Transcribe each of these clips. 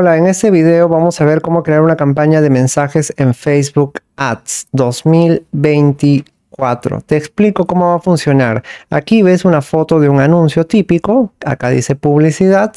Hola, en este video vamos a ver cómo crear una campaña de mensajes en Facebook Ads 2021. 4. Te explico cómo va a funcionar. Aquí ves una foto de un anuncio típico, acá dice publicidad,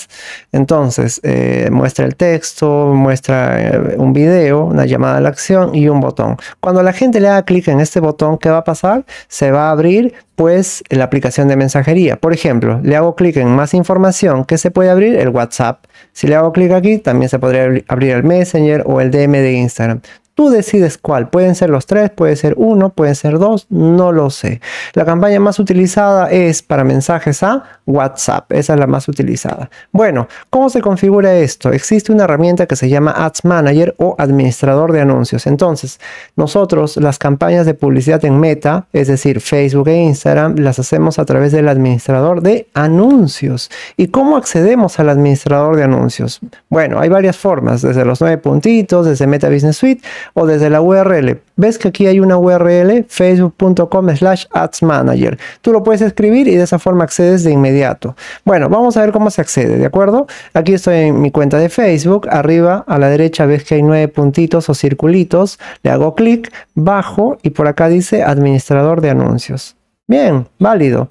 entonces eh, muestra el texto, muestra eh, un video, una llamada a la acción y un botón. Cuando la gente le haga clic en este botón, ¿qué va a pasar? Se va a abrir pues la aplicación de mensajería. Por ejemplo, le hago clic en más información, que se puede abrir? El WhatsApp. Si le hago clic aquí, también se podría abrir el Messenger o el DM de Instagram. Tú decides cuál. Pueden ser los tres, puede ser uno, pueden ser dos, no lo sé. La campaña más utilizada es para mensajes a WhatsApp. Esa es la más utilizada. Bueno, ¿cómo se configura esto? Existe una herramienta que se llama Ads Manager o administrador de anuncios. Entonces, nosotros las campañas de publicidad en Meta, es decir, Facebook e Instagram, las hacemos a través del administrador de anuncios. ¿Y cómo accedemos al administrador de anuncios? Bueno, hay varias formas, desde los nueve puntitos, desde Meta Business Suite o desde la URL. Ves que aquí hay una URL, facebook.com slash adsmanager. Tú lo puedes escribir y de esa forma accedes de inmediato. Bueno, vamos a ver cómo se accede, ¿de acuerdo? Aquí estoy en mi cuenta de Facebook. Arriba a la derecha ves que hay nueve puntitos o circulitos. Le hago clic, bajo y por acá dice administrador de anuncios. Bien, válido.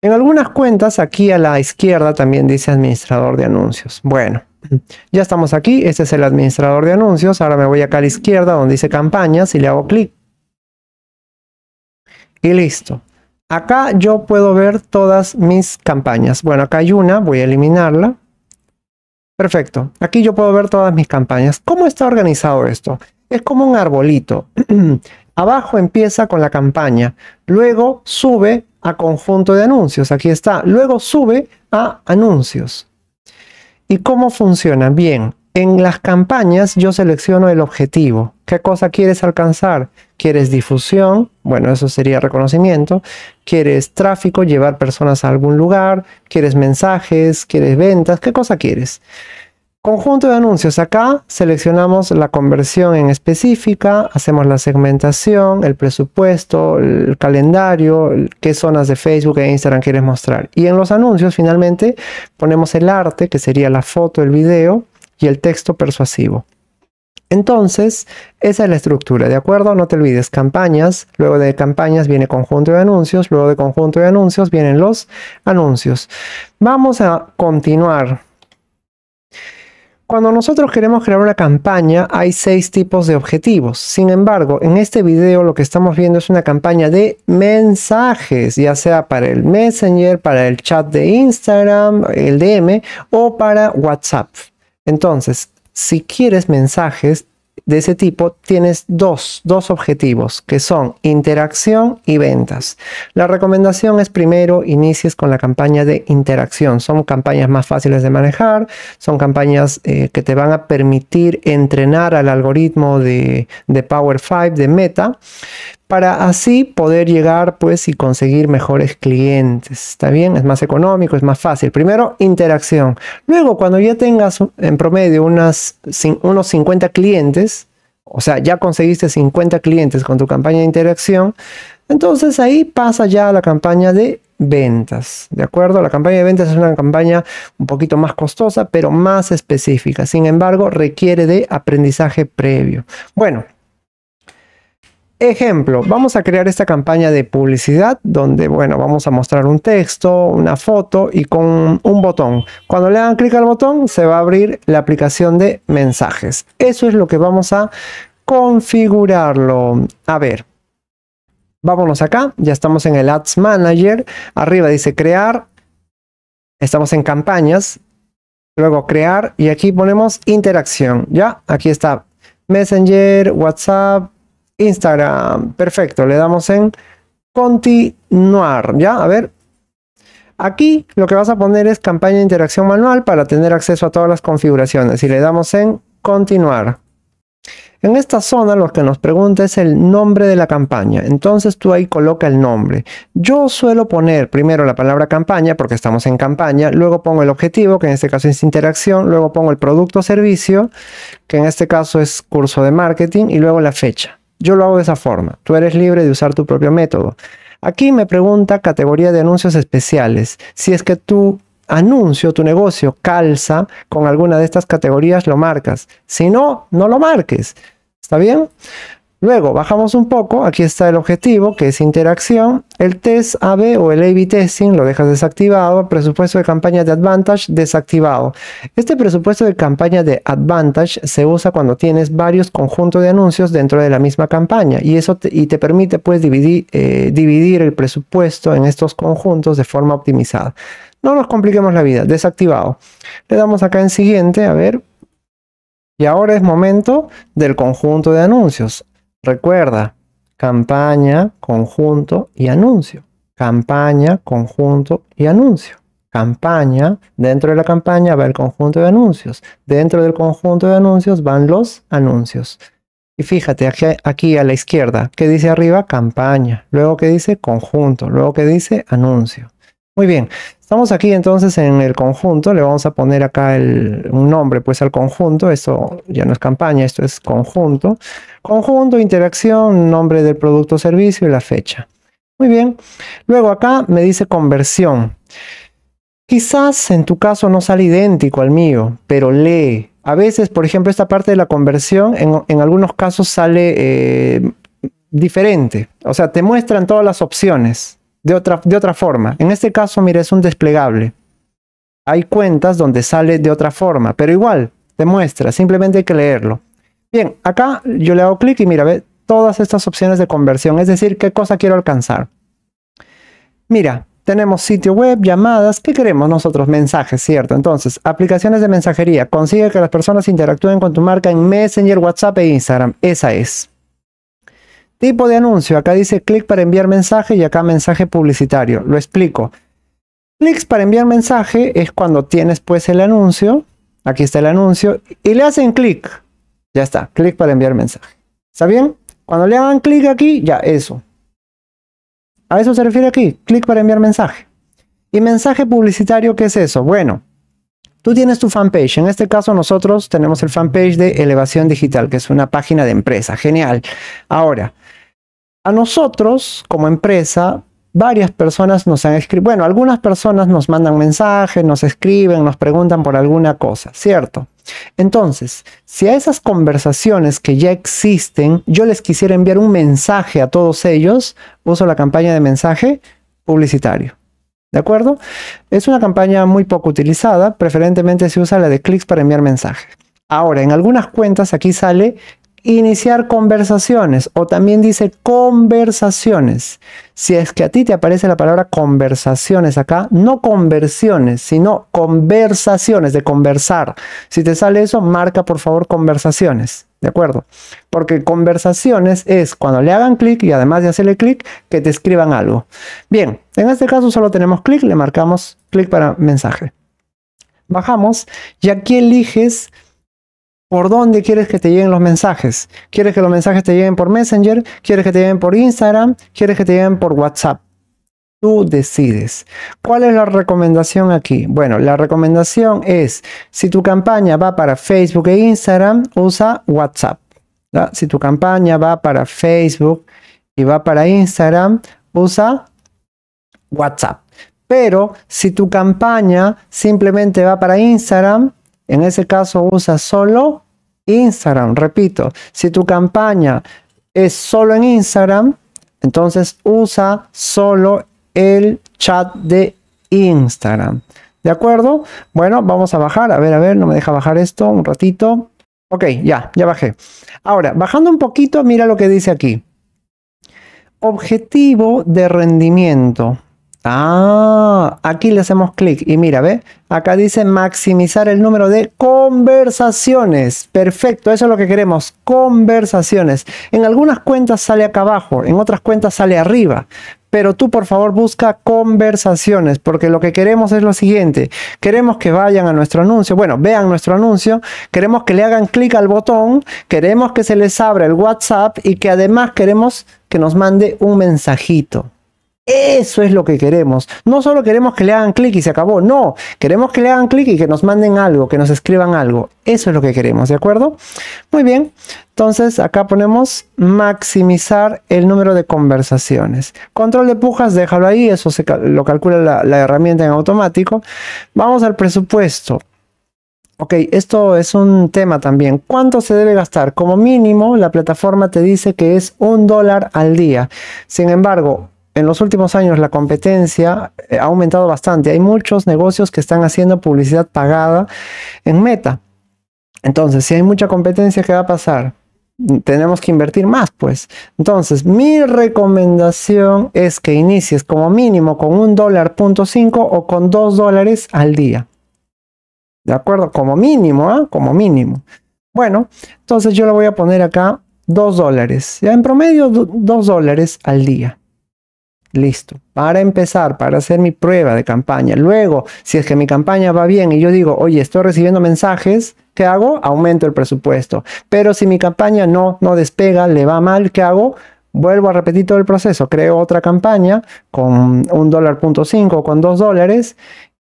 En algunas cuentas, aquí a la izquierda también dice administrador de anuncios. Bueno, ya estamos aquí. Este es el administrador de anuncios. Ahora me voy acá a la izquierda donde dice campañas y le hago clic. Y listo. Acá yo puedo ver todas mis campañas. Bueno, acá hay una, voy a eliminarla. Perfecto. Aquí yo puedo ver todas mis campañas. ¿Cómo está organizado esto? Es como un arbolito. Abajo empieza con la campaña, luego sube a conjunto de anuncios. Aquí está. Luego sube a anuncios. ¿Y cómo funciona? Bien, en las campañas yo selecciono el objetivo. ¿Qué cosa quieres alcanzar? ¿Quieres difusión? Bueno, eso sería reconocimiento. ¿Quieres tráfico? ¿Llevar personas a algún lugar? ¿Quieres mensajes? ¿Quieres ventas? ¿Qué cosa quieres? Conjunto de anuncios. Acá seleccionamos la conversión en específica, hacemos la segmentación, el presupuesto, el calendario, qué zonas de Facebook e Instagram quieres mostrar. Y en los anuncios finalmente ponemos el arte, que sería la foto, el video y el texto persuasivo. Entonces, esa es la estructura, ¿de acuerdo? No te olvides, campañas, luego de campañas viene conjunto de anuncios, luego de conjunto de anuncios vienen los anuncios. Vamos a continuar. Cuando nosotros queremos crear una campaña hay seis tipos de objetivos. Sin embargo, en este video lo que estamos viendo es una campaña de mensajes, ya sea para el Messenger, para el chat de Instagram, el DM o para WhatsApp. Entonces, si quieres mensajes, de ese tipo tienes dos, objetivos que son interacción y ventas. La recomendación es primero inicies con la campaña de interacción. Son campañas más fáciles de manejar, son campañas eh, que te van a permitir entrenar al algoritmo de, de Power 5, de Meta, para así poder llegar pues y conseguir mejores clientes. ¿Está bien? Es más económico, es más fácil. Primero, interacción. Luego, cuando ya tengas en promedio unas, unos 50 clientes, o sea, ya conseguiste 50 clientes con tu campaña de interacción, entonces ahí pasa ya a la campaña de ventas, ¿de acuerdo? La campaña de ventas es una campaña un poquito más costosa, pero más específica. Sin embargo, requiere de aprendizaje previo. Bueno, Ejemplo, vamos a crear esta campaña de publicidad donde, bueno, vamos a mostrar un texto, una foto y con un botón. Cuando le dan clic al botón se va a abrir la aplicación de mensajes. Eso es lo que vamos a configurarlo. A ver, vámonos acá, ya estamos en el Ads Manager. Arriba dice crear, estamos en campañas, luego crear y aquí ponemos interacción. Ya, aquí está Messenger, WhatsApp Instagram. Perfecto, le damos en continuar, ¿ya? A ver. Aquí lo que vas a poner es campaña de interacción manual para tener acceso a todas las configuraciones y le damos en continuar. En esta zona lo que nos pregunta es el nombre de la campaña, entonces tú ahí coloca el nombre. Yo suelo poner primero la palabra campaña porque estamos en campaña, luego pongo el objetivo, que en este caso es interacción, luego pongo el producto o servicio, que en este caso es curso de marketing, y luego la fecha. Yo lo hago de esa forma. Tú eres libre de usar tu propio método. Aquí me pregunta categoría de anuncios especiales. Si es que tu anuncio, tu negocio calza con alguna de estas categorías, lo marcas. Si no, no lo marques. ¿Está bien? Luego bajamos un poco, aquí está el objetivo que es interacción. El test AB o el A-B testing lo dejas desactivado. Presupuesto de campaña de Advantage desactivado. Este presupuesto de campaña de Advantage se usa cuando tienes varios conjuntos de anuncios dentro de la misma campaña y eso te, y te permite pues dividir, eh, dividir el presupuesto en estos conjuntos de forma optimizada. No nos compliquemos la vida, desactivado. Le damos acá en siguiente, a ver, y ahora es momento del conjunto de anuncios. Recuerda, campaña, conjunto y anuncio. Campaña, conjunto y anuncio. Campaña, dentro de la campaña va el conjunto de anuncios. Dentro del conjunto de anuncios van los anuncios. Y fíjate aquí, aquí a la izquierda, que dice arriba campaña, luego que dice conjunto, luego que dice anuncio. Muy bien, Estamos aquí entonces en el conjunto, le vamos a poner acá un nombre pues al conjunto, esto ya no es campaña, esto es conjunto. Conjunto, interacción, nombre del producto o servicio y la fecha. Muy bien, luego acá me dice conversión. Quizás en tu caso no sale idéntico al mío, pero lee. A veces, por ejemplo, esta parte de la conversión en, algunos casos sale eh, diferente. O sea, te muestran todas las opciones de otra, de otra forma. En este caso, mira, es un desplegable. Hay cuentas donde sale de otra forma, pero igual, te muestra, simplemente hay que leerlo. Bien, acá yo le hago clic y mira, ve todas estas opciones de conversión, es decir, qué cosa quiero alcanzar. Mira, tenemos sitio web, llamadas, ¿qué queremos nosotros? Mensajes, ¿cierto? Entonces, aplicaciones de mensajería, consigue que las personas interactúen con tu marca en Messenger, WhatsApp e Instagram, esa es. Tipo de anuncio. Acá dice clic para enviar mensaje y acá mensaje publicitario. Lo explico. Clics para enviar mensaje es cuando tienes pues el anuncio. Aquí está el anuncio. Y le hacen clic. Ya está. Clic para enviar mensaje. ¿Está bien? Cuando le hagan clic aquí, ya eso. A eso se refiere aquí. Clic para enviar mensaje. ¿Y mensaje publicitario qué es eso? Bueno, tú tienes tu fanpage. En este caso nosotros tenemos el fanpage de Elevación Digital, que es una página de empresa. Genial. Ahora, a nosotros, como empresa, varias personas nos han escrito, bueno, algunas personas nos mandan mensajes, nos escriben, nos preguntan por alguna cosa, ¿cierto? Entonces, si a esas conversaciones que ya existen, yo les quisiera enviar un mensaje a todos ellos, uso la campaña de mensaje publicitario. ¿De acuerdo? Es una campaña muy poco utilizada, preferentemente se usa la de clics para enviar mensajes. Ahora, en algunas cuentas aquí sale iniciar conversaciones o también dice conversaciones. Si es que a ti te aparece la palabra conversaciones acá, no conversiones, sino conversaciones de conversar. Si te sale eso, marca por favor conversaciones, ¿de acuerdo? Porque conversaciones es cuando le hagan clic y además de hacerle clic, que te escriban algo. Bien, en este caso solo tenemos clic, le marcamos clic para mensaje. Bajamos y aquí eliges ¿Por dónde quieres que te lleguen los mensajes? ¿Quieres que los mensajes te lleguen por Messenger? ¿Quieres que te lleguen por Instagram? ¿Quieres que te lleguen por WhatsApp? Tú decides. ¿Cuál es la recomendación aquí? Bueno, la recomendación es, si tu campaña va para Facebook e Instagram, usa WhatsApp. Si tu campaña va para Facebook y va para Instagram, usa WhatsApp. Pero si tu campaña simplemente va para Instagram, en ese caso usa solo Instagram. Repito, si tu campaña es solo en Instagram, entonces usa solo el chat de Instagram. ¿De acuerdo? Bueno, vamos a bajar. A ver, a ver, no me deja bajar esto un ratito. Ok, ya, ya bajé. Ahora, bajando un poquito, mira lo que dice aquí. Objetivo de rendimiento. Ah, aquí le hacemos clic y mira, ve, acá dice maximizar el número de conversaciones. Perfecto, eso es lo que queremos, conversaciones. En algunas cuentas sale acá abajo, en otras cuentas sale arriba. Pero tú por favor busca conversaciones, porque lo que queremos es lo siguiente. Queremos que vayan a nuestro anuncio, bueno, vean nuestro anuncio, queremos que le hagan clic al botón, queremos que se les abra el WhatsApp y que además queremos que nos mande un mensajito. Eso es lo que queremos. No solo queremos que le hagan clic y se acabó. No, queremos que le hagan clic y que nos manden algo, que nos escriban algo. Eso es lo que queremos, ¿de acuerdo? Muy bien. Entonces acá ponemos maximizar el número de conversaciones. Control de pujas, déjalo ahí. Eso se lo calcula la herramienta en automático. Vamos al presupuesto. Ok, esto es un tema también. ¿Cuánto se debe gastar? Como mínimo, la plataforma te dice que es un dólar al día. Sin embargo, en los últimos años la competencia eh, ha aumentado bastante. Hay muchos negocios que están haciendo publicidad pagada en meta. Entonces, si hay mucha competencia, ¿qué va a pasar? Tenemos que invertir más, pues. Entonces, mi recomendación es que inicies como mínimo con un dólar punto cinco o con dos dólares al día. ¿De acuerdo? Como mínimo, ¿eh? Como mínimo. Bueno, entonces yo le voy a poner acá dos dólares. Ya en promedio, dos dólares al día. Listo. Para empezar, para hacer mi prueba de campaña. Luego, si es que mi campaña va bien y yo digo, oye, estoy recibiendo mensajes, ¿qué hago? Aumento el presupuesto. Pero si mi campaña no, no despega, le va mal, ¿qué hago? Vuelvo a repetir todo el proceso. Creo otra campaña con un dólar punto cinco, con dos dólares,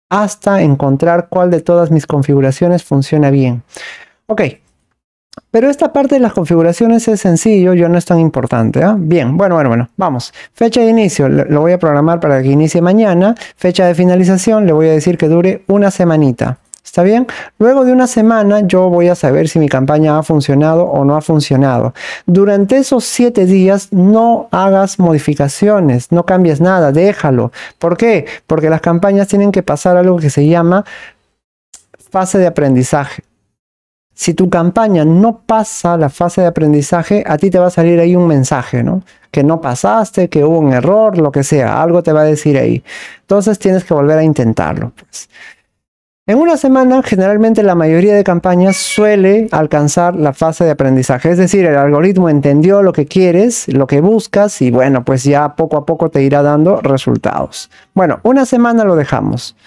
hasta encontrar cuál de todas mis configuraciones funciona bien. Ok, pero esta parte de las configuraciones es sencillo, Yo no es tan importante. ¿ah? Bien, bueno, bueno, bueno, vamos. Fecha de inicio, lo voy a programar para que inicie mañana. Fecha de finalización, le voy a decir que dure una semanita. ¿Está bien? Luego de una semana yo voy a saber si mi campaña ha funcionado o no ha funcionado. Durante esos siete días no hagas modificaciones, no cambies nada, déjalo. ¿Por qué? Porque las campañas tienen que pasar algo que se llama fase de aprendizaje si tu campaña no pasa la fase de aprendizaje, a ti te va a salir ahí un mensaje, ¿no? Que no pasaste, que hubo un error, lo que sea, algo te va a decir ahí. Entonces tienes que volver a intentarlo. Pues. En una semana, generalmente la mayoría de campañas suele alcanzar la fase de aprendizaje, es decir, el algoritmo entendió lo que quieres, lo que buscas y bueno, pues ya poco a poco te irá dando resultados. Bueno, una semana lo dejamos.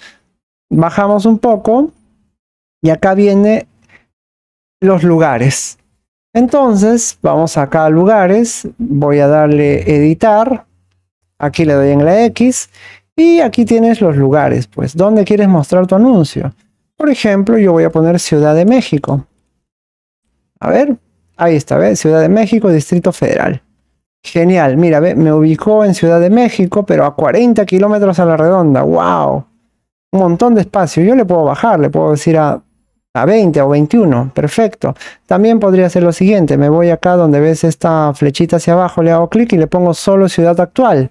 Bajamos un poco y acá viene los lugares. Entonces, vamos acá a lugares, voy a darle editar, aquí le doy en la X y aquí tienes los lugares, pues, dónde quieres mostrar tu anuncio. Por ejemplo, yo voy a poner Ciudad de México. A ver, ahí está, ve Ciudad de México, Distrito Federal. Genial, mira, ¿ve? me ubicó en Ciudad de México, pero a 40 kilómetros a la redonda. ¡Wow! Un montón de espacio. Yo le puedo bajar, le puedo decir a a 20 o 21, perfecto. También podría ser lo siguiente, me voy acá donde ves esta flechita hacia abajo, le hago clic y le pongo solo ciudad actual.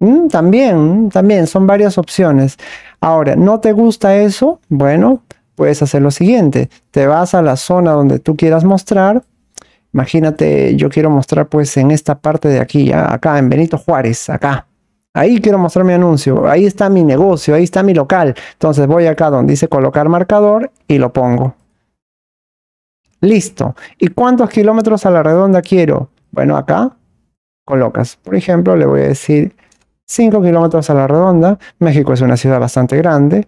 Mm, también, mm, también, son varias opciones. Ahora, ¿no te gusta eso? Bueno, puedes hacer lo siguiente, te vas a la zona donde tú quieras mostrar, imagínate, yo quiero mostrar pues en esta parte de aquí, ya, acá en Benito Juárez, acá. Ahí quiero mostrar mi anuncio, ahí está mi negocio, ahí está mi local. Entonces voy acá donde dice colocar marcador y lo pongo. Listo. ¿Y cuántos kilómetros a la redonda quiero? Bueno, acá colocas. Por ejemplo, le voy a decir 5 kilómetros a la redonda. México es una ciudad bastante grande.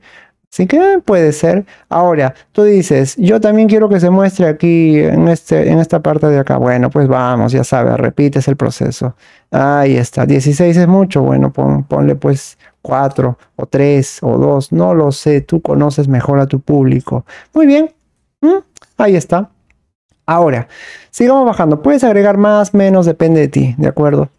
Así que puede ser. Ahora, tú dices, yo también quiero que se muestre aquí en, este, en esta parte de acá. Bueno, pues vamos, ya sabes, repites el proceso. Ahí está, 16 es mucho. Bueno, ponle pues 4 o 3 o 2, no lo sé, tú conoces mejor a tu público. Muy bien, ¿Mm? ahí está. Ahora, sigamos bajando. Puedes agregar más, menos, depende de ti, ¿de acuerdo?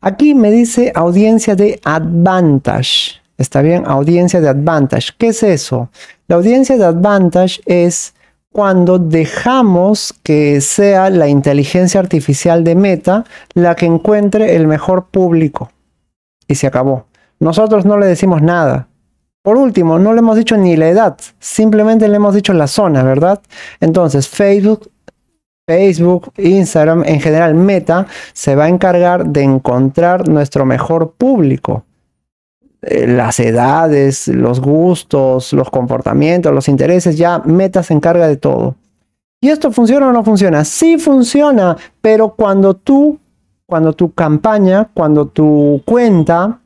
Aquí me dice audiencia de Advantage. ¿Está bien? Audiencia de advantage. ¿Qué es eso? La audiencia de advantage es cuando dejamos que sea la inteligencia artificial de Meta la que encuentre el mejor público. Y se acabó. Nosotros no le decimos nada. Por último, no le hemos dicho ni la edad, simplemente le hemos dicho la zona, ¿verdad? Entonces, Facebook, Facebook, Instagram, en general Meta, se va a encargar de encontrar nuestro mejor público. Eh, las edades, los gustos, los comportamientos, los intereses, ya metas se encarga de todo. ¿Y esto funciona o no funciona? Sí funciona, pero cuando tú, cuando tu campaña, cuando tu cuenta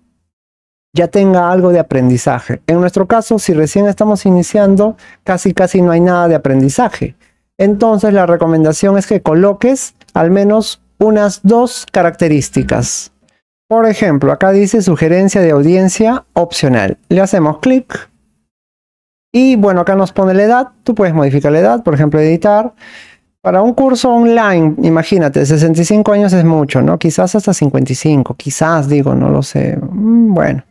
ya tenga algo de aprendizaje. En nuestro caso, si recién estamos iniciando, casi casi no hay nada de aprendizaje. Entonces la recomendación es que coloques al menos unas dos características. Por ejemplo, acá dice sugerencia de audiencia opcional. Le hacemos clic. Y bueno, acá nos pone la edad. Tú puedes modificar la edad, por ejemplo, editar. Para un curso online, imagínate, 65 años es mucho, ¿no? Quizás hasta 55, quizás digo, no lo sé. Mm, bueno.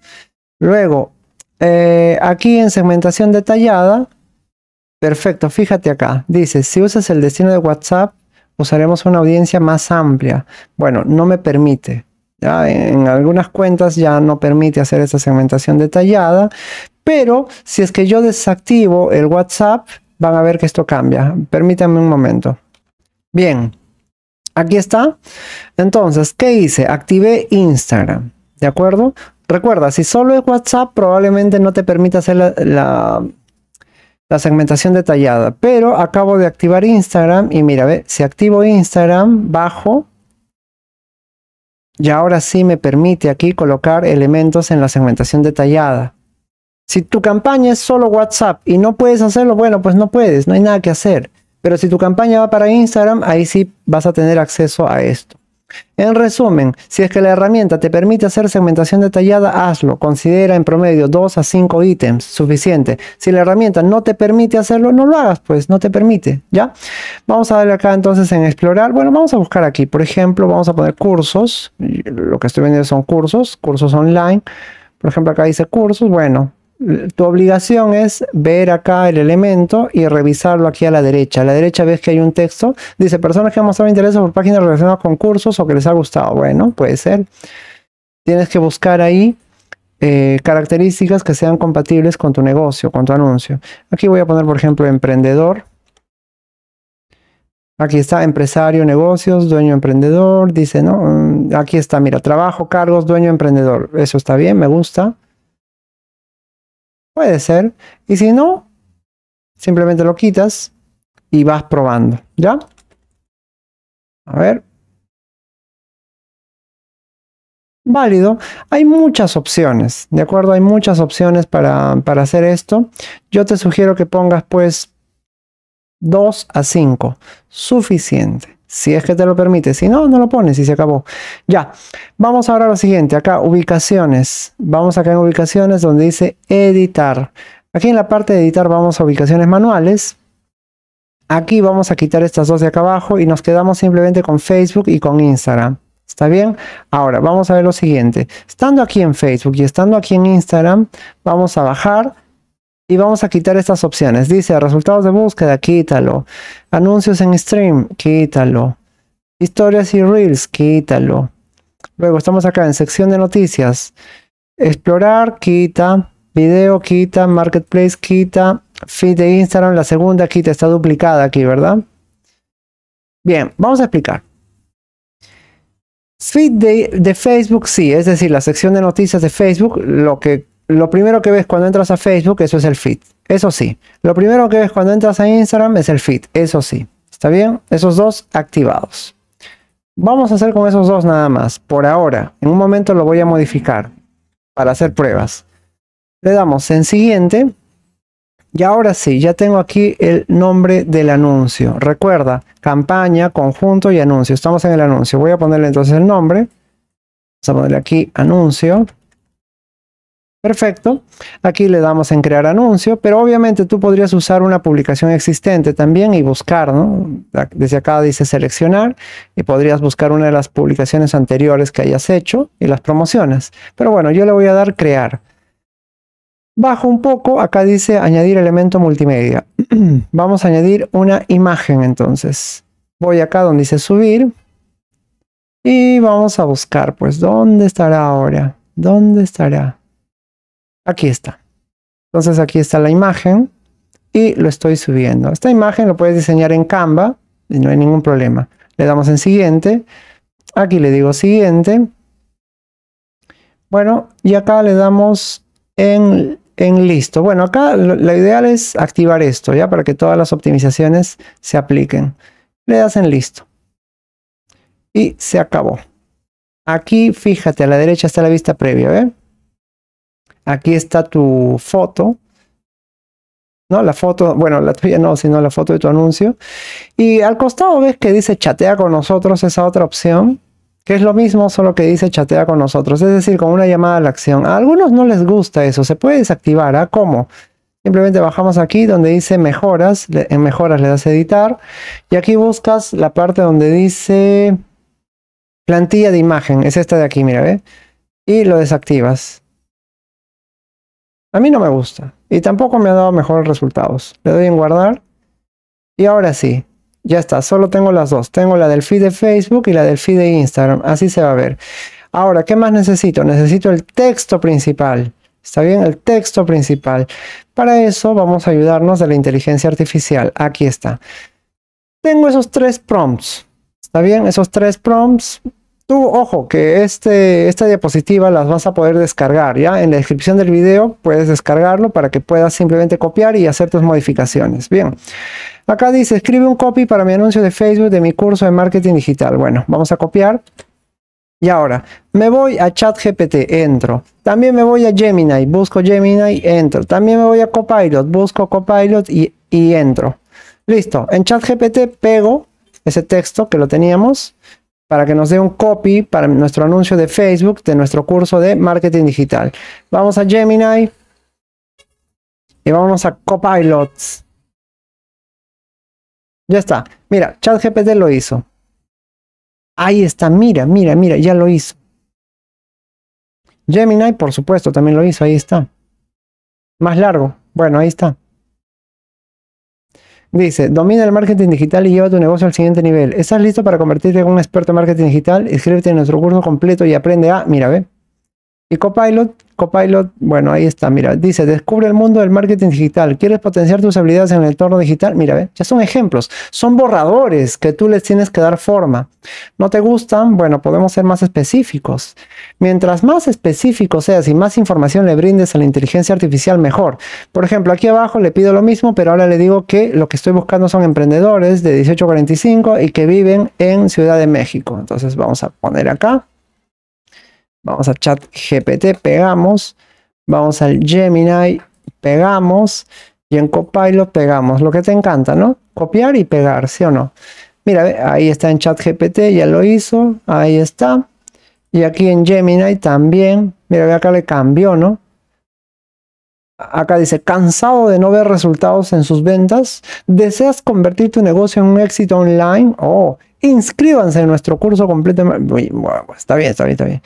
Luego, eh, aquí en segmentación detallada, perfecto, fíjate acá. Dice, si usas el destino de WhatsApp, usaremos una audiencia más amplia. Bueno, no me permite. En, algunas cuentas ya no permite hacer esa segmentación detallada, pero si es que yo desactivo el WhatsApp, van a ver que esto cambia. Permítanme un momento. Bien, aquí está. Entonces, ¿qué hice? Activé Instagram, ¿de acuerdo? Recuerda, si solo es WhatsApp, probablemente no te permita hacer la, la segmentación detallada. Pero acabo de activar Instagram y mira, ve, si activo Instagram, bajo, y ahora sí me permite aquí colocar elementos en la segmentación detallada. Si tu campaña es solo WhatsApp y no puedes hacerlo, bueno, pues no puedes, no hay nada que hacer. Pero si tu campaña va para Instagram, ahí sí vas a tener acceso a esto. En resumen, si es que la herramienta te permite hacer segmentación detallada, hazlo. Considera en promedio 2 a 5 ítems, suficiente. Si la herramienta no te permite hacerlo, no lo hagas, pues no te permite, ¿ya? Vamos a darle acá entonces en explorar. Bueno, vamos a buscar aquí, por ejemplo, vamos a poner cursos. Lo que estoy viendo son cursos, cursos online. Por ejemplo, acá dice cursos. Bueno, tu obligación es ver acá el elemento y revisarlo aquí a la derecha. A la derecha ves que hay un texto. Dice, personas que han mostrado interés por páginas relacionadas con cursos o que les ha gustado. Bueno, puede ser. Tienes que buscar ahí eh, características que sean compatibles con tu negocio, con tu anuncio. Aquí voy a poner, por ejemplo, emprendedor. Aquí está empresario, negocios, dueño emprendedor. Dice, ¿no? Mm, aquí está, mira, trabajo, cargos, dueño emprendedor. Eso está bien, me gusta. Puede ser. Y si no, simplemente lo quitas y vas probando. ¿Ya? A ver. Válido. Hay muchas opciones, ¿de acuerdo? Hay muchas opciones para, hacer esto. Yo te sugiero que pongas pues 2 a 5. Suficiente si es que te lo permite. Si no, no lo pones y se acabó. Ya, vamos ahora a lo siguiente. Acá, ubicaciones. Vamos acá en ubicaciones donde dice editar. Aquí en la parte de editar vamos a ubicaciones manuales. Aquí vamos a quitar estas dos de acá abajo y nos quedamos simplemente con Facebook y con Instagram. ¿Está bien? Ahora, vamos a ver lo siguiente. Estando aquí en Facebook y estando aquí en Instagram, vamos a bajar y vamos a quitar estas opciones. Dice resultados de búsqueda, quítalo. Anuncios en stream, quítalo. Historias y reels, quítalo. Luego estamos acá en sección de noticias. Explorar, quita. Video, quita. Marketplace, quita. Feed de Instagram, la segunda quita. Está duplicada aquí, ¿verdad? Bien, vamos a explicar. Feed de, Facebook, sí, es decir, la sección de noticias de Facebook, lo que lo primero que ves cuando entras a Facebook, eso es el feed. Eso sí. Lo primero que ves cuando entras a Instagram es el feed. Eso sí. ¿Está bien? Esos dos activados. Vamos a hacer con esos dos nada más. Por ahora. En un momento lo voy a modificar para hacer pruebas. Le damos en siguiente. Y ahora sí, ya tengo aquí el nombre del anuncio. Recuerda, campaña, conjunto y anuncio. Estamos en el anuncio. Voy a ponerle entonces el nombre. Vamos a ponerle aquí anuncio. Perfecto. Aquí le damos en crear anuncio, pero obviamente tú podrías usar una publicación existente también y buscar, ¿no? Desde acá dice seleccionar y podrías buscar una de las publicaciones anteriores que hayas hecho y las promociones Pero bueno, yo le voy a dar crear. Bajo un poco, acá dice añadir elemento multimedia. Vamos a añadir una imagen entonces. Voy acá donde dice subir y vamos a buscar, pues, ¿dónde estará ahora? ¿Dónde estará? Aquí está. Entonces aquí está la imagen y lo estoy subiendo. Esta imagen lo puedes diseñar en Canva y no hay ningún problema. Le damos en siguiente. Aquí le digo siguiente. Bueno, y acá le damos en, en listo. Bueno, acá la ideal es activar esto, ¿ya? Para que todas las optimizaciones se apliquen. Le das en listo. Y se acabó. Aquí, fíjate, a la derecha está la vista previa, Aquí está tu foto. ¿No? La foto, bueno, la tuya no, sino la foto de tu anuncio. Y al costado ves que dice chatea con nosotros, esa otra opción, que es lo mismo, solo que dice chatea con nosotros, es decir, con una llamada a la acción. A algunos no les gusta eso, se puede desactivar, ¿ah? ¿Cómo? Simplemente bajamos aquí donde dice mejoras, en mejoras le das editar y aquí buscas la parte donde dice plantilla de imagen, es esta de aquí, mira, ¿ve? Y lo desactivas. A mí no me gusta. Y tampoco me ha dado mejores resultados. Le doy en guardar. Y ahora sí. Ya está. Solo tengo las dos. Tengo la del feed de Facebook y la del feed de Instagram. Así se va a ver. Ahora, ¿qué más necesito? Necesito el texto principal. ¿Está bien? El texto principal. Para eso vamos a ayudarnos de la inteligencia artificial. Aquí está. Tengo esos tres prompts. ¿Está bien? Esos tres prompts Tú, ojo, que este, esta diapositiva las vas a poder descargar, ¿ya? En la descripción del video puedes descargarlo para que puedas simplemente copiar y hacer tus modificaciones. Bien, acá dice, escribe un copy para mi anuncio de Facebook de mi curso de marketing digital. Bueno, vamos a copiar. Y ahora, me voy a ChatGPT, entro. También me voy a Gemini, busco Gemini, entro. También me voy a Copilot, busco Copilot y, y entro. Listo, en ChatGPT pego ese texto que lo teníamos para que nos dé un copy para nuestro anuncio de Facebook de nuestro curso de marketing digital. Vamos a Gemini y vamos a Copilots. Ya está. Mira, ChatGPT lo hizo. Ahí está, mira, mira, mira, ya lo hizo. Gemini, por supuesto, también lo hizo, ahí está. Más largo. Bueno, ahí está. Dice, domina el marketing digital y lleva tu negocio al siguiente nivel. ¿Estás listo para convertirte en un experto en marketing digital? Inscríbete en nuestro curso completo y aprende a, mira, ve. Y Copilot Copilot, bueno, ahí está, mira, dice, descubre el mundo del marketing digital, ¿quieres potenciar tus habilidades en el entorno digital? Mira, ¿ve? ya son ejemplos, son borradores que tú les tienes que dar forma. ¿No te gustan? Bueno, podemos ser más específicos. Mientras más específico seas y más información le brindes a la inteligencia artificial, mejor. Por ejemplo, aquí abajo le pido lo mismo, pero ahora le digo que lo que estoy buscando son emprendedores de 1845 y que viven en Ciudad de México. Entonces vamos a poner acá. Vamos a chat GPT, pegamos. Vamos al Gemini, pegamos. Y en Copilot pegamos. Lo que te encanta, ¿no? Copiar y pegar, ¿sí o no? Mira, ahí está en chat GPT, ya lo hizo. Ahí está. Y aquí en Gemini también. Mira, acá le cambió, ¿no? Acá dice, cansado de no ver resultados en sus ventas, deseas convertir tu negocio en un éxito online, oh, inscríbanse en nuestro curso completo. está bien, está bien, está bien.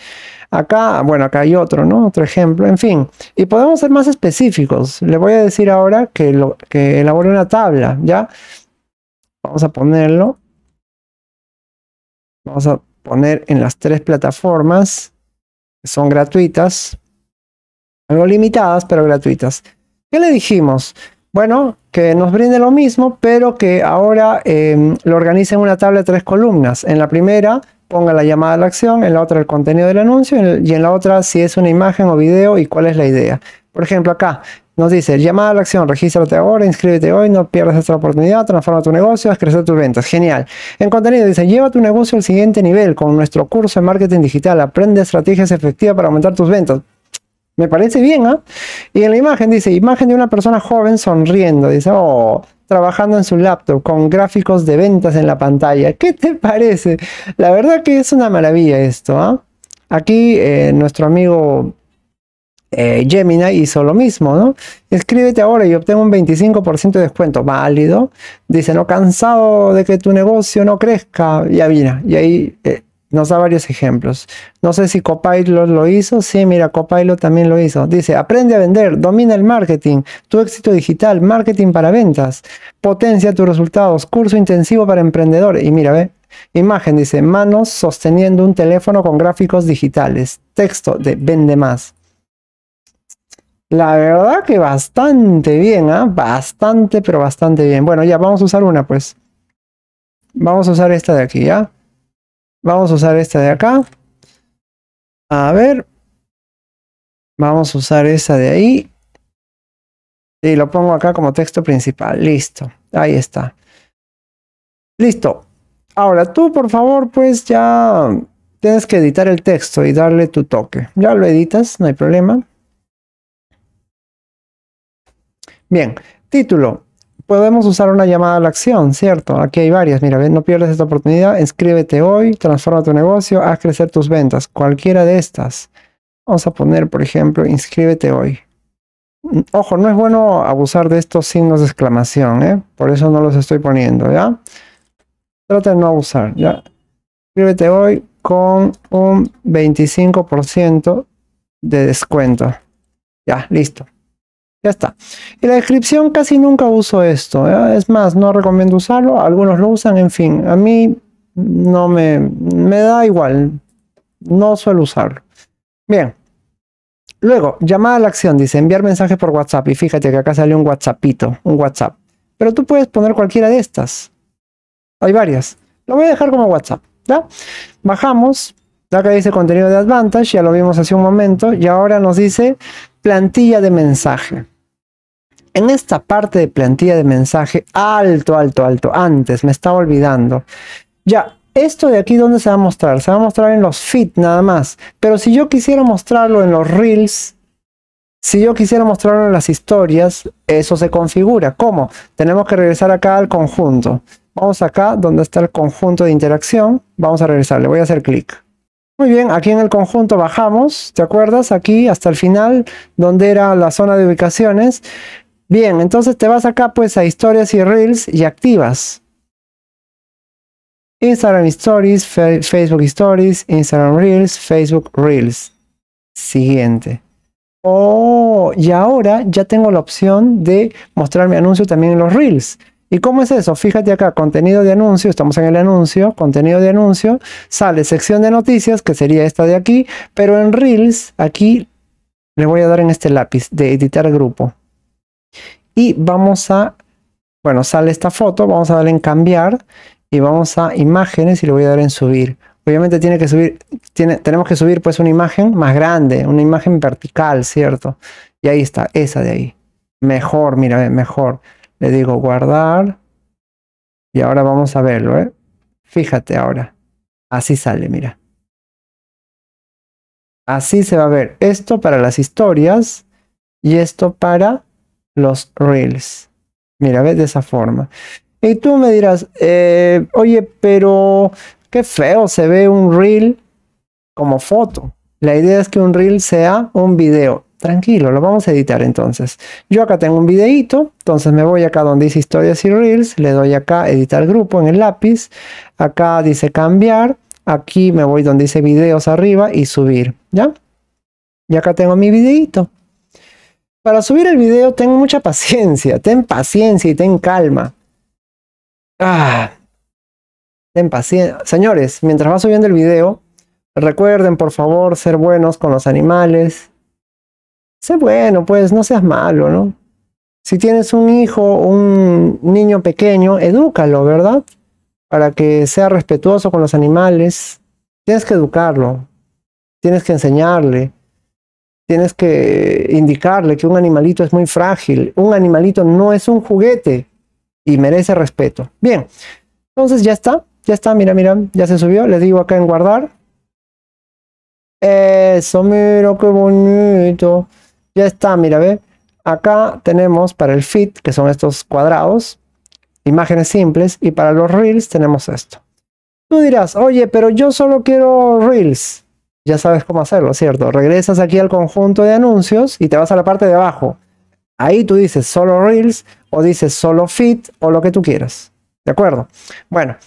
Acá, bueno, acá hay otro, ¿no? Otro ejemplo, en fin. Y podemos ser más específicos. Le voy a decir ahora que, lo, que elabore una tabla, ¿ya? Vamos a ponerlo. Vamos a poner en las tres plataformas que son gratuitas. Algo limitadas, pero gratuitas. ¿Qué le dijimos? Bueno, que nos brinde lo mismo, pero que ahora eh, lo organice en una tabla de tres columnas. En la primera ponga la llamada a la acción, en la otra el contenido del anuncio y en la otra si es una imagen o video y cuál es la idea. Por ejemplo, acá nos dice llamada a la acción, regístrate ahora, inscríbete hoy, no pierdas esta oportunidad, transforma tu negocio, haz crecer tus ventas. Genial. En contenido dice, lleva tu negocio al siguiente nivel con nuestro curso de marketing digital, aprende estrategias efectivas para aumentar tus ventas. Me parece bien, ¿ah? Y en la imagen dice, imagen de una persona joven sonriendo, dice, oh, trabajando en su laptop con gráficos de ventas en la pantalla. ¿Qué te parece? La verdad que es una maravilla esto, ¿ah? Aquí eh, nuestro amigo eh, Gemini hizo lo mismo, ¿no? Escríbete ahora y obtengo un 25% de descuento. Válido. Dice, no cansado de que tu negocio no crezca. Ya mira, y ahí eh, nos da varios ejemplos. No sé si Copilot lo hizo. Sí, mira, Copilot también lo hizo. Dice, aprende a vender, domina el marketing, tu éxito digital, marketing para ventas, potencia tus resultados, curso intensivo para emprendedores. Y mira, ve, Imagen dice, manos sosteniendo un teléfono con gráficos digitales. Texto de vende más. La verdad que bastante bien, ¿ah? Bastante, pero bastante bien. Bueno, ya vamos a usar una, pues. Vamos a usar esta de aquí, ¿ya? Vamos a usar esta de acá. A ver. Vamos a usar esta de ahí. Y lo pongo acá como texto principal. Listo. Ahí está. Listo. Ahora tú, por favor, pues ya tienes que editar el texto y darle tu toque. Ya lo editas, no hay problema. Bien, título podemos usar una llamada a la acción, ¿cierto? Aquí hay varias, mira, no pierdes esta oportunidad, inscríbete hoy, transforma tu negocio, haz crecer tus ventas, cualquiera de estas. Vamos a poner, por ejemplo, inscríbete hoy. Mm, ojo, no es bueno abusar de estos signos de exclamación, ¿eh? Por eso no los estoy poniendo, ¿ya? Trata de no abusar, ¿ya? Inscríbete hoy con un 25% de descuento. Ya, listo. Ya está. Y la descripción casi nunca uso esto. ¿eh? Es más, no recomiendo usarlo. Algunos lo usan, en fin. A mí no me, da igual. No suelo usarlo. Bien. Luego, llamada a la acción. Dice enviar mensaje por WhatsApp. Y fíjate que acá salió un WhatsAppito, un WhatsApp. Pero tú puedes poner cualquiera de estas. Hay varias. Lo voy a dejar como WhatsApp. ¿ya? Bajamos. Acá dice contenido de Advantage. Ya lo vimos hace un momento. Y ahora nos dice plantilla de mensaje en esta parte de plantilla de mensaje, alto, alto, alto, antes, me estaba olvidando. Ya, esto de aquí, ¿dónde se va a mostrar? Se va a mostrar en los feed nada más. Pero si yo quisiera mostrarlo en los reels, si yo quisiera mostrarlo en las historias, eso se configura. ¿Cómo? Tenemos que regresar acá al conjunto. Vamos acá donde está el conjunto de interacción. Vamos a regresar. Le voy a hacer clic. Muy bien, aquí en el conjunto bajamos, ¿te acuerdas? Aquí hasta el final, donde era la zona de ubicaciones. Bien, entonces te vas acá pues a historias y reels y activas. Instagram Stories, Facebook Stories, Instagram Reels, Facebook Reels. Siguiente. Oh, y ahora ya tengo la opción de mostrar mi anuncio también en los Reels. ¿Y cómo es eso? Fíjate acá, contenido de anuncio, estamos en el anuncio, contenido de anuncio, sale sección de noticias, que sería esta de aquí, pero en Reels, aquí le voy a dar en este lápiz de editar grupo y vamos a, bueno, sale esta foto, vamos a darle en cambiar y vamos a imágenes y le voy a dar en subir. Obviamente tiene que subir, tiene, tenemos que subir pues una imagen más grande, una imagen vertical, ¿cierto? Y ahí está, esa de ahí. Mejor, mira, mejor. Le digo guardar. Y ahora vamos a verlo, ¿eh? Fíjate ahora. Así sale, mira. Así se va a ver. Esto para las historias y esto para los reels. Mira, ves de esa forma. Y tú me dirás, eh, oye, pero qué feo se ve un reel como foto. La idea es que un reel sea un video. Tranquilo, lo vamos a editar entonces. Yo acá tengo un videito, entonces me voy acá donde dice historias y reels, le doy acá editar grupo en el lápiz, acá dice cambiar, aquí me voy donde dice videos arriba y subir, ¿ya? Y acá tengo mi videito. Para subir el video ten mucha paciencia, ten paciencia y ten calma. Ah, ten paciencia. Señores, mientras vas subiendo el video, recuerden por favor ser buenos con los animales. Sé bueno, pues no seas malo, ¿no? Si tienes un hijo, un niño pequeño, edúcalo, ¿verdad? Para que sea respetuoso con los animales. Tienes que educarlo, tienes que enseñarle, Tienes que indicarle que un animalito es muy frágil. Un animalito no es un juguete y merece respeto. Bien, entonces ya está. Ya está, mira, mira, ya se subió. Le digo acá en guardar. Eso, mira qué bonito. Ya está, mira, ve. Acá tenemos para el fit, que son estos cuadrados, imágenes simples, y para los reels tenemos esto. Tú dirás, oye, pero yo solo quiero reels ya sabes cómo hacerlo, ¿cierto? Regresas aquí al conjunto de anuncios y te vas a la parte de abajo. Ahí tú dices solo Reels o dices solo Fit o lo que tú quieras. ¿De acuerdo? Bueno,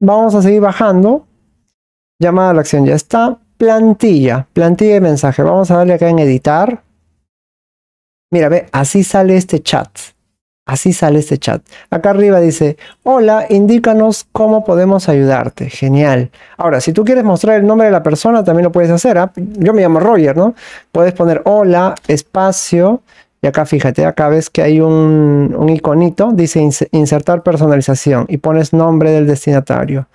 vamos a seguir bajando. Llamada a la acción ya está. Plantilla, plantilla de mensaje. Vamos a darle acá en editar. Mira, ve, así sale este chat. Así sale este chat. Acá arriba dice, hola, indícanos cómo podemos ayudarte. Genial. Ahora, si tú quieres mostrar el nombre de la persona, también lo puedes hacer. ¿ah? Yo me llamo Roger, ¿no? Puedes poner hola, espacio. Y acá fíjate, acá ves que hay un, un iconito, dice insertar personalización y pones nombre del destinatario.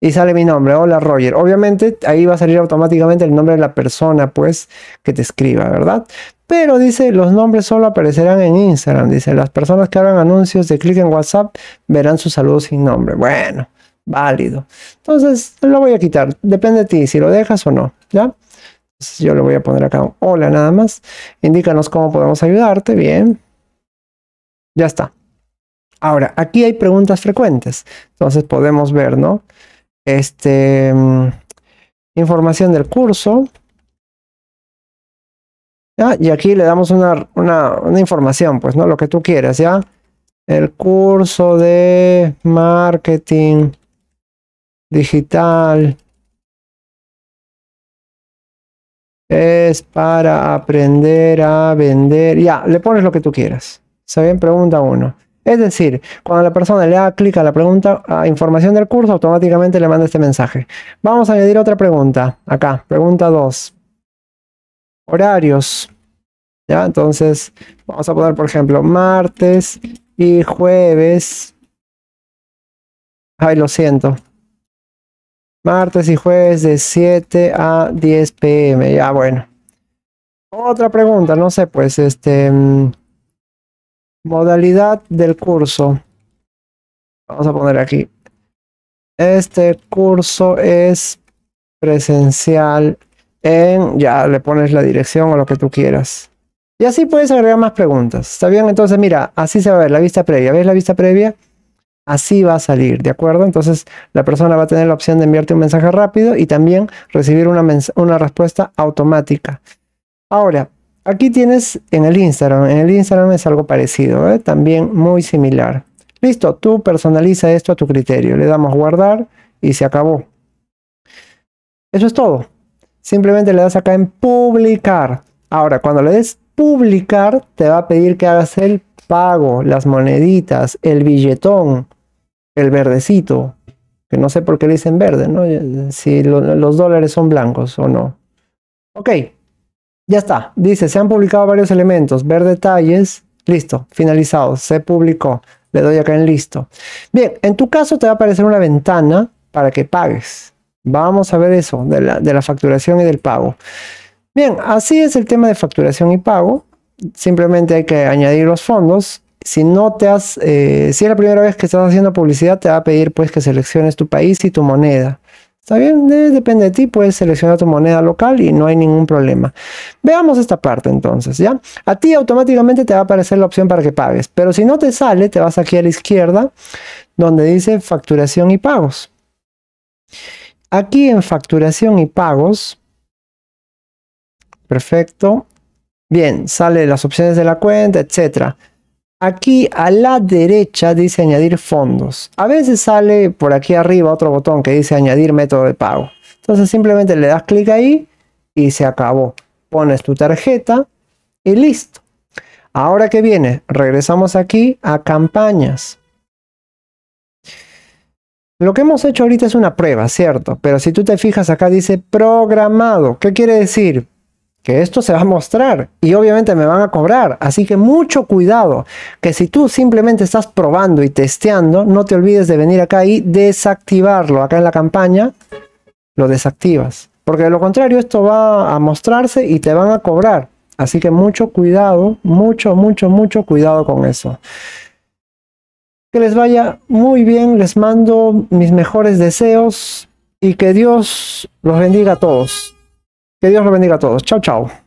Y sale mi nombre, hola Roger. Obviamente ahí va a salir automáticamente el nombre de la persona, pues, que te escriba, ¿verdad? Pero dice, los nombres solo aparecerán en Instagram. Dice, las personas que hagan anuncios de clic en WhatsApp verán su saludo sin nombre. Bueno, válido. Entonces, lo voy a quitar. Depende de ti si lo dejas o no. ¿Ya? yo lo voy a poner acá hola nada más. Indícanos cómo podemos ayudarte. Bien. Ya está. Ahora, aquí hay preguntas frecuentes. Entonces podemos ver, ¿no? Este, mm, información del curso. Y aquí le damos una, información, pues, ¿no? Lo que tú quieras, ¿ya? El curso de marketing digital es para aprender a vender. Ya, le pones lo que tú quieras. saben Pregunta 1. Es decir, cuando la persona le da clic a la pregunta, a información del curso, automáticamente le manda este mensaje. Vamos a añadir otra pregunta. Acá, pregunta 2 horarios. ¿ya? Entonces, vamos a poner, por ejemplo, martes y jueves. Ay, lo siento. Martes y jueves de 7 a 10 pm. Ya, bueno. Otra pregunta, no sé, pues, este... Mm, modalidad del curso. Vamos a poner aquí. Este curso es presencial en, ya le pones la dirección o lo que tú quieras. Y así puedes agregar más preguntas. ¿Está bien? Entonces, mira, así se va a ver la vista previa. ¿Ves la vista previa? Así va a salir, ¿de acuerdo? Entonces, la persona va a tener la opción de enviarte un mensaje rápido y también recibir una, respuesta automática. Ahora, aquí tienes en el Instagram. En el Instagram es algo parecido, ¿eh? también muy similar. Listo, tú personaliza esto a tu criterio. Le damos guardar y se acabó. Eso es todo simplemente le das acá en publicar. Ahora, cuando le des publicar, te va a pedir que hagas el pago, las moneditas, el billetón, el verdecito. Que no sé por qué le dicen verde, ¿no? Eh, si los dólares son blancos o no. Ok, ya está. Dice, se han publicado varios elementos, ver detalles. Listo, finalizado, se publicó. Le doy acá en listo. Bien, en tu caso te va a aparecer una ventana para que pagues. Vamos a ver eso de la, de la facturación y del pago. Bien, así es el tema de facturación y pago. Simplemente hay que añadir los fondos si no te has, eh, si es la primera vez que estás haciendo publicidad, te va a pedir pues que selecciones tu país y tu moneda. Está bien, depende de ti, puedes seleccionar tu moneda local y no hay ningún problema. Veamos esta parte entonces, ¿ya? A ti automáticamente te va a aparecer la opción para que pagues, pero si no te sale, te vas aquí a la izquierda, donde dice facturación y pagos. Aquí en facturación y pagos. Perfecto. Bien, sale las opciones de la cuenta, etcétera. Aquí a la derecha dice añadir fondos. A veces sale por aquí arriba otro botón que dice añadir método de pago. Entonces simplemente le das clic ahí y se acabó. Pones tu tarjeta y listo. Ahora que viene, regresamos aquí a campañas. Lo que hemos hecho ahorita es una prueba, ¿cierto? Pero si tú te fijas acá dice programado. ¿Qué quiere decir? Que esto se va a mostrar y obviamente me van a cobrar. Así que mucho cuidado, que si tú simplemente estás probando y testeando, no te olvides de venir acá y desactivarlo. Acá en la campaña lo desactivas. Porque de lo contrario esto va a mostrarse y te van a cobrar. Así que mucho cuidado, mucho, mucho, mucho cuidado con eso. Que les vaya muy bien, les mando mis mejores deseos y que Dios los bendiga a todos. Que Dios los bendiga a todos. Chao, chao.